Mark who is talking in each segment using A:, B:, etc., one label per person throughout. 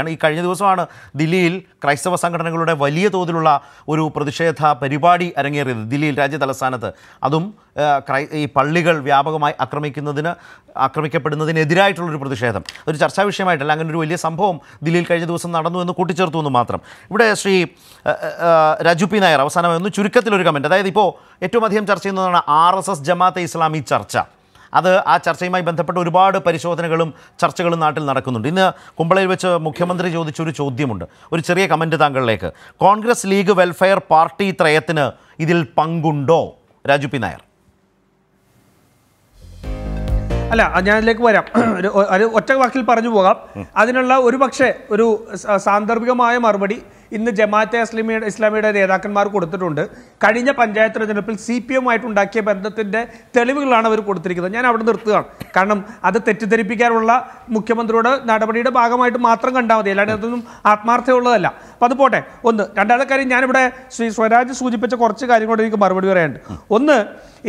A: ാണ് ഈ കഴിഞ്ഞ ദിവസമാണ് ദില്ലിയിൽ ക്രൈസ്തവ സംഘടനകളുടെ വലിയ തോതിലുള്ള ഒരു പ്രതിഷേധ പരിപാടി അരങ്ങേറിയത് ദില്ലിയിൽ രാജ്യ തലസ്ഥാനത്ത് അതും ഈ പള്ളികൾ വ്യാപകമായി ആക്രമിക്കുന്നതിന് ആക്രമിക്കപ്പെടുന്നതിനെതിരായിട്ടുള്ളൊരു പ്രതിഷേധം ഒരു ചർച്ചാ വിഷയമായിട്ടല്ല അങ്ങനെ ഒരു വലിയ സംഭവം ദില്ലിയിൽ കഴിഞ്ഞ ദിവസം നടന്നു എന്ന് കൂട്ടിച്ചേർത്തു എന്ന് മാത്രം ഇവിടെ ശ്രീ രജു പി നായർ അവസാനമായി ഒന്ന് ചുരുക്കത്തിലൊരു കമൻറ്റ് അതായത് ഇപ്പോൾ ഏറ്റവും അധികം ചർച്ച ചെയ്യുന്നതാണ് R S S Jamaat-e Islami ചർച്ച അത് ആ ചർച്ചയുമായി ബന്ധപ്പെട്ട് ഒരുപാട് പരിശോധനകളും ചർച്ചകളും നാട്ടിൽ നടക്കുന്നുണ്ട് ഇന്ന് കുമ്പളയിൽ വെച്ച് മുഖ്യമന്ത്രി ചോദിച്ചൊരു ചോദ്യമുണ്ട് ഒരു ചെറിയ കമൻറ്റ് താങ്കളിലേക്ക് കോൺഗ്രസ് ലീഗ് വെൽഫെയർ പാർട്ടി ത്രയത്തിന്
B: ഇതിൽ പങ്കുണ്ടോ രാജു പി നായർ അല്ല ഞാനിലേക്ക് വരാം ഒരു ഒറ്റ വാക്കിൽ പറഞ്ഞു പോകാം അതിനുള്ള ഒരു പക്ഷേ ഒരു സാന്ദർഭികമായ മറുപടി ഇന്ന് ജമാഅത്തെ ഇസ്ലാമി ഇസ്ലാമിയുടെ നേതാക്കന്മാർ കൊടുത്തിട്ടുണ്ട് കഴിഞ്ഞ പഞ്ചായത്ത് തെരഞ്ഞെടുപ്പിൽ സി പി എമ്മായിട്ടുണ്ടാക്കിയ ബന്ധത്തിൻ്റെ തെളിവുകളാണ് അവർ കൊടുത്തിരിക്കുന്നത് ഞാൻ അവിടെ നിർത്തുകയാണ് കാരണം അത് തെറ്റിദ്ധരിപ്പിക്കാനുള്ള മുഖ്യമന്ത്രിയുടെ നടപടിയുടെ ഭാഗമായിട്ട് മാത്രം കണ്ടാൽ മതി അതൊന്നും ആത്മാർത്ഥമുള്ളതല്ല അപ്പോൾ അത് പോട്ടെ ഒന്ന് രണ്ടാമത്തെ കാര്യം ഞാനിവിടെ ശ്രീ സ്വരാജ് സൂചിപ്പിച്ച കുറച്ച് കാര്യങ്ങളോട് എനിക്ക് മറുപടി പറയാനുണ്ട് ഒന്ന്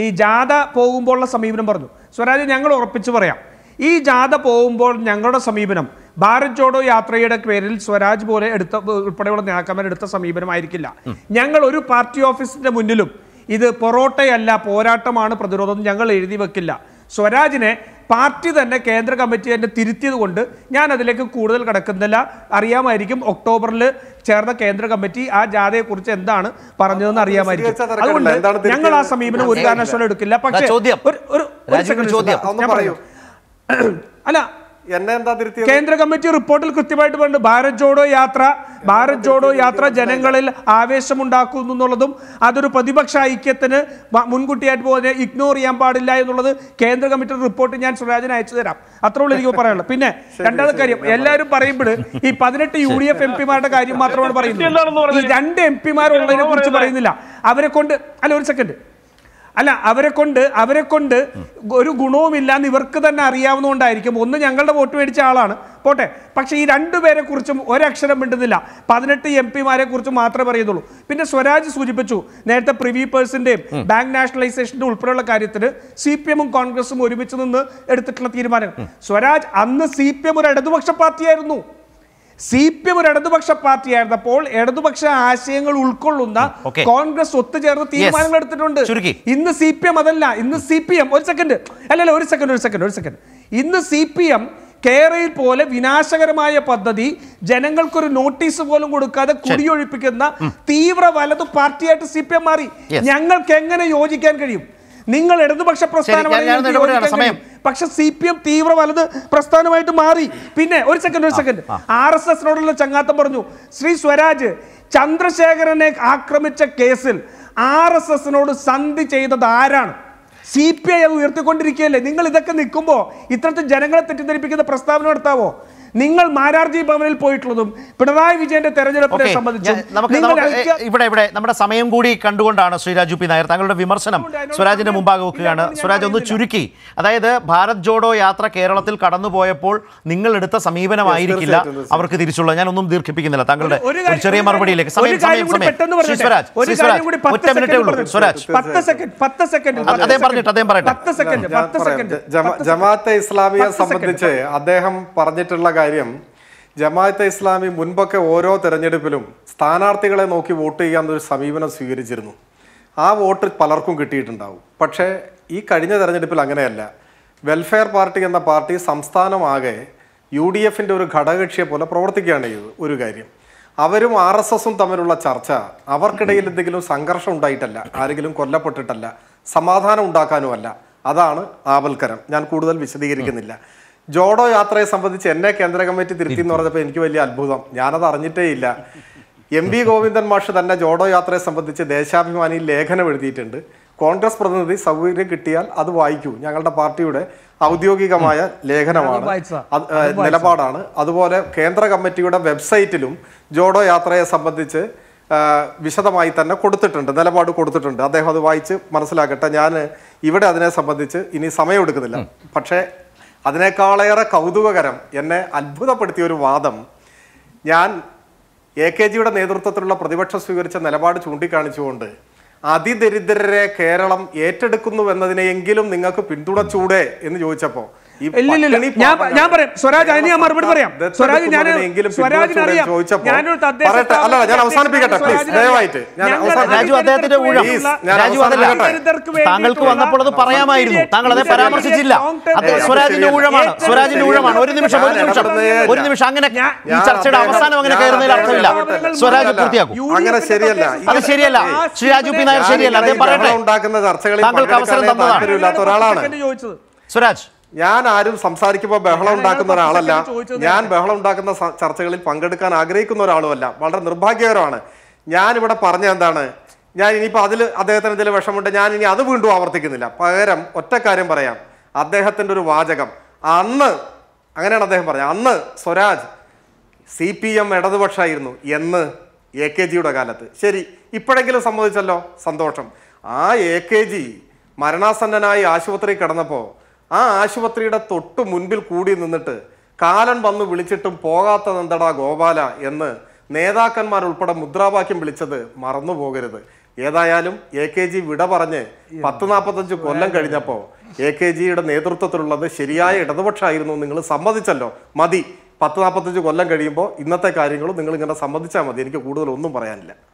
B: ഈ ജാഥ പോകുമ്പോഴുള്ള സമീപനം പറഞ്ഞു സ്വരാജ് ഞങ്ങൾ ഉറപ്പിച്ച് പറയാം ഈ ജാഥ പോകുമ്പോൾ ഞങ്ങളുടെ സമീപനം ഭാരത് ജോഡോ യാത്രയുടെ പേരിൽ സ്വരാജ് പോലെ എടുത്ത ഉൾപ്പെടെയുള്ള എടുത്ത സമീപനമായിരിക്കില്ല ഞങ്ങൾ ഒരു പാർട്ടി ഓഫീസിന്റെ മുന്നിലും ഇത് പൊറോട്ടയല്ല പോരാട്ടമാണ് പ്രതിരോധം ഞങ്ങൾ എഴുതി വെക്കില്ല സ്വരാജിനെ പാർട്ടി തന്നെ കേന്ദ്ര കമ്മിറ്റി തന്നെ തിരുത്തിയത് കൊണ്ട് ഞാൻ അതിലേക്ക് കൂടുതൽ കടക്കുന്നില്ല അറിയാമായിരിക്കും ഒക്ടോബറിൽ ചേർന്ന കേന്ദ്ര കമ്മിറ്റി ആ ജാഥയെക്കുറിച്ച് എന്താണ് പറഞ്ഞതെന്ന് അറിയാമായിരിക്കും അതുകൊണ്ട് ഞങ്ങൾ ആ സമീപനം ഒരു കാരണവശാലും എടുക്കില്ല പക്ഷേ ഒരു ഒരു ചോദ്യം ഞാൻ പറയൂ അല്ല കേന്ദ്ര കമ്മിറ്റി റിപ്പോർട്ടിൽ കൃത്യമായിട്ട് പറഞ്ഞു ഭാരത് ജോഡോ യാത്ര ഭാരത് ജോഡോ യാത്ര ജനങ്ങളിൽ ആവേശമുണ്ടാക്കുന്നു എന്നുള്ളതും അതൊരു പ്രതിപക്ഷ ഐക്യത്തിന് മുൻകൂട്ടിയായിട്ട് പോകുന്നതിനെ ഇഗ്നോർ ചെയ്യാൻ പാടില്ല എന്നുള്ളത് കേന്ദ്ര കമ്മിറ്റി റിപ്പോർട്ട് ഞാൻ സ്വരാജിന് അയച്ചു തരാം അത്ര ഉള്ളൂ എനിക്ക് പറയാനുള്ളത് പിന്നെ രണ്ടാമത് കാര്യം എല്ലാവരും പറയുമ്പോൾ ഈ പതിനെട്ട് യു ഡി എഫ് എം പിമാരുടെ കാര്യം മാത്രമാണ് പറയുന്നത് ഈ രണ്ട് എം പിമാരുള്ളതിനെ കുറിച്ച് പറയുന്നില്ല അവരെ കൊണ്ട് അല്ല ഒരു സെക്കൻഡ് അല്ല അവരെ കൊണ്ട് അവരെ കൊണ്ട് ഒരു ഗുണവുമില്ല ഇവർക്ക് തന്നെ അറിയാവുന്നതുകൊണ്ടായിരിക്കും ഒന്ന് ഞങ്ങളുടെ വോട്ട് മേടിച്ച ആളാണ് പോട്ടെ പക്ഷേ ഈ രണ്ടുപേരെ കുറിച്ചും ഒരക്ഷരം മിണ്ടുന്നില്ല പതിനെട്ട് എം പിമാരെ കുറിച്ചും മാത്രമേ പറയുന്നുള്ളൂ പിന്നെ സ്വരാജ് സൂചിപ്പിച്ചു നേരത്തെ പ്രിവി പേഴ്സിന്റെയും ബാങ്ക് നാഷണലൈസേഷന്റെ ഉൾപ്പെടെയുള്ള കാര്യത്തിന് സി പി എമ്മും കോൺഗ്രസും ഒരുമിച്ച് നിന്ന് എടുത്തിട്ടുള്ള തീരുമാനം സ്വരാജ് അന്ന് സി പി എം ഒരു ഇടതുപക്ഷ പാർട്ടിയായിരുന്നു സി പി എം ഒരു ഇടതുപക്ഷ ആയിരുന്നപ്പോൾ ഇടതുപക്ഷ ആശയങ്ങൾ ഉൾക്കൊള്ളുന്ന കോൺഗ്രസ് ഒത്തുചേർന്ന് തീരുമാനങ്ങൾ എടുത്തിട്ടുണ്ട് ഇന്ന് സി പി എം അതല്ല ഇന്ന് സി പി എം ഒരു സെക്കൻഡ് അല്ലല്ല ഒരു സെക്കൻഡ് ഒരു സെക്കൻഡ് ഒരു സെക്കൻഡ് ഇന്ന് സി പി എം കേരയിൽ പോലെ വിനാശകരമായ പദ്ധതി ജനങ്ങൾക്കൊരു നോട്ടീസ് പോലും കൊടുക്കാതെ കുടിയൊഴിപ്പിക്കുന്ന തീവ്ര വലതു പാർട്ടിയായിട്ട് സി പി എം മാറി ഞങ്ങൾക്ക് എങ്ങനെ യോജിക്കാൻ കഴിയും നിങ്ങൾ ഇടതുപക്ഷ പ്രസ്ഥാനമാണ് പക്ഷെ സി പി എം തീവ്ര വലത് പ്രസ്ഥാനമായിട്ട് മാറി പിന്നെ ഒരു സെക്കൻഡ് ഒരു സെക്കൻഡ് ആർ എസ് എസിനോടുള്ള ചങ്ങാത്തം പറഞ്ഞു ശ്രീ സ്വരാജ് ചന്ദ്രശേഖരനെ ആക്രമിച്ച കേസിൽ ആർ എസ് എസിനോട് സന്ധി ചെയ്തത് ആരാണ് സി പി ഐ ഉയർത്തിക്കൊണ്ടിരിക്കുകയല്ലേ നിങ്ങൾ ഇതൊക്കെ നിൽക്കുമ്പോൾ ഇത്തരത്തിൽ ജനങ്ങളെ തെറ്റിദ്ധരിപ്പിക്കുന്ന പ്രസ്താവന നടത്താവോ നിങ്ങൾ മാരാർജി ഭവനിൽ പോയിട്ടുള്ളതും പിണറായി വിജയന്റെ തെരഞ്ഞെടുപ്പിനെ സംബന്ധിച്ച്
A: ഇവിടെ ഇവിടെ നമ്മുടെ സമയം കൂടി കണ്ടുകൊണ്ടാണ് ശ്രീരാജു പി നായർ താങ്കളുടെ വിമർശനം സ്വരാജിന്റെ മുമ്പാകെ വെക്കുകയാണ് സ്വരാജ് ഒന്ന് ചുരുക്കി അതായത് ഭാരത് ജോഡോ യാത്ര കേരളത്തിൽ കടന്നുപോയപ്പോൾ നിങ്ങൾ എടുത്ത സമീപനമായിരിക്കില്ല അവർക്ക് തിരിച്ചുള്ള ഞാൻ ഒന്നും ദീർഘിപ്പിക്കുന്നില്ല താങ്കളുടെ ചെറിയ മറുപടിയിലേക്ക് സമയം സമയം ഉള്ളൂ
B: പറഞ്ഞിട്ട്
C: ജമാഅത്തെ ഇസ്ലാമിയെ സംബന്ധിച്ച് അദ്ദേഹം പറഞ്ഞിട്ടുള്ള കാര്യം ജമാഅത്തെ ഇസ്ലാമി മുൻപൊക്കെ ഓരോ തെരഞ്ഞെടുപ്പിലും സ്ഥാനാർത്ഥികളെ നോക്കി വോട്ട് ഒരു സമീപനം സ്വീകരിച്ചിരുന്നു ആ വോട്ട് പലർക്കും കിട്ടിയിട്ടുണ്ടാവും പക്ഷേ ഈ കഴിഞ്ഞ തെരഞ്ഞെടുപ്പിൽ അങ്ങനെയല്ല വെൽഫെയർ പാർട്ടി എന്ന പാർട്ടി സംസ്ഥാനമാകെ യു ഡി എഫിൻ്റെ ഒരു ഘടകകക്ഷിയെ പോലെ പ്രവർത്തിക്കുകയാണ് ചെയ്തത് ഒരു കാര്യം അവരും ആർ എസ് എസും തമ്മിലുള്ള ചർച്ച അവർക്കിടയിൽ എന്തെങ്കിലും സംഘർഷം ഉണ്ടായിട്ടല്ല ആരെങ്കിലും കൊല്ലപ്പെട്ടിട്ടല്ല സമാധാനം ഉണ്ടാക്കാനുമല്ല അതാണ് ആവൽക്കരം ഞാൻ കൂടുതൽ വിശദീകരിക്കുന്നില്ല ജോഡോ യാത്രയെ സംബന്ധിച്ച് എന്നെ കേന്ദ്ര കമ്മിറ്റി തിരുത്തി എന്ന് പറഞ്ഞപ്പോൾ എനിക്ക് വലിയ അത്ഭുതം ഞാനത് അറിഞ്ഞിട്ടേ ഇല്ല എം വി ഗോവിന്ദൻ മാഷ് തന്നെ ജോഡോ യാത്രയെ സംബന്ധിച്ച് ദേശാഭിമാനിയിൽ ലേഖനം എഴുതിയിട്ടുണ്ട് കോൺഗ്രസ് പ്രതിനിധി സൗകര്യം കിട്ടിയാൽ അത് വായിക്കൂ ഞങ്ങളുടെ പാർട്ടിയുടെ ഔദ്യോഗികമായ ലേഖനമാണ് നിലപാടാണ് അതുപോലെ കേന്ദ്ര കമ്മിറ്റിയുടെ വെബ്സൈറ്റിലും ജോഡോ യാത്രയെ സംബന്ധിച്ച് വിശദമായി തന്നെ കൊടുത്തിട്ടുണ്ട് നിലപാട് കൊടുത്തിട്ടുണ്ട് അദ്ദേഹം അത് വായിച്ച് മനസ്സിലാക്കട്ടെ ഞാൻ ഇവിടെ അതിനെ സംബന്ധിച്ച് ഇനി സമയം എടുക്കുന്നില്ല പക്ഷേ അതിനേക്കാളേറെ കൗതുകകരം എന്നെ അത്ഭുതപ്പെടുത്തിയ ഒരു വാദം ഞാൻ എ കെ ജിയുടെ നേതൃത്വത്തിലുള്ള പ്രതിപക്ഷം സ്വീകരിച്ച നിലപാട് ചൂണ്ടിക്കാണിച്ചുകൊണ്ട് അതിദരിദ്രരെ കേരളം ഏറ്റെടുക്കുന്നുവെന്നതിനെയെങ്കിലും നിങ്ങൾക്ക് പിന്തുണച്ചൂടെ എന്ന്
B: ചോദിച്ചപ്പോൾ ഞാൻ പറയാം സ്വരാജ് അതിന് ഞാൻ മറുപടി പറയാം സ്വരാജ് ഞാൻ സ്വരാജിന് അറിയാം ഞാനൊരു താങ്കൾക്ക് വന്നപ്പോൾ അത് പറയാമായിരുന്നു താങ്കൾ അതെ പരാമർശിച്ചില്ല
A: സ്വരാജിന്റെ ഊഴമാണ് സ്വരാജിന്റെ ഊഴമാണ് ഒരു നിമിഷം ഒരു നിമിഷം ഒരു നിമിഷം അങ്ങനെ ഈ ചർച്ചയുടെ
C: അവസാനം അങ്ങനെ കയറുന്നതിൽ അർത്ഥമില്ല സ്വരാജ് പൂർത്തിയാക്കും അങ്ങനെ ശരിയല്ല അത് ശരിയല്ല ശ്രീ രാജു പി നായർ ശരിയല്ല അദ്ദേഹം പറയട്ടെ താങ്കൾക്ക് അവസരം തന്നതാണ് സ്വരാജ് ഞാൻ ആരും സംസാരിക്കുമ്പോൾ ബഹളം ഉണ്ടാക്കുന്ന ഒരാളല്ല ഞാൻ ബഹളം ഉണ്ടാക്കുന്ന ചർച്ചകളിൽ പങ്കെടുക്കാൻ ആഗ്രഹിക്കുന്ന ഒരാളുമല്ല വളരെ നിർഭാഗ്യകരമാണ് ഇവിടെ പറഞ്ഞ എന്താണ് ഞാൻ ഇനിയിപ്പോൾ അതിൽ അദ്ദേഹത്തിന് എന്തെങ്കിലും വിഷമമുണ്ട് ഞാൻ ഇനി അത് വീണ്ടും ആവർത്തിക്കുന്നില്ല പകരം ഒറ്റ കാര്യം പറയാം അദ്ദേഹത്തിൻ്റെ ഒരു വാചകം അന്ന് അങ്ങനെയാണ് അദ്ദേഹം പറഞ്ഞത് അന്ന് സ്വരാജ് സി പി എം ഇടതുപക്ഷമായിരുന്നു എന്ന് എ കെ ജിയുടെ കാലത്ത് ശരി ഇപ്പോഴെങ്കിലും സംബന്ധിച്ചല്ലോ സന്തോഷം ആ എ കെ ജി മരണാസന്നനായി ആശുപത്രിയിൽ കിടന്നപ്പോൾ ആ ആശുപത്രിയുടെ തൊട്ടു മുൻപിൽ കൂടി നിന്നിട്ട് കാലൻ വന്നു വിളിച്ചിട്ടും പോകാത്തതെന്തടാ ഗോപാല എന്ന് നേതാക്കന്മാരുൾപ്പെടെ മുദ്രാവാക്യം വിളിച്ചത് മറന്നു പോകരുത് ഏതായാലും എ കെ ജി വിട പറഞ്ഞ് പത്ത് നാൽപ്പത്തഞ്ച് കൊല്ലം കഴിഞ്ഞപ്പോൾ എ കെ ജിയുടെ നേതൃത്വത്തിലുള്ളത് ശരിയായ ഇടതുപക്ഷമായിരുന്നു നിങ്ങൾ സമ്മതിച്ചല്ലോ മതി പത്ത് നാൽപ്പത്തഞ്ച് കൊല്ലം കഴിയുമ്പോൾ ഇന്നത്തെ കാര്യങ്ങളും നിങ്ങൾ ഇങ്ങനെ സമ്മതിച്ചാൽ മതി എനിക്ക് കൂടുതലൊന്നും പറയാനില്ല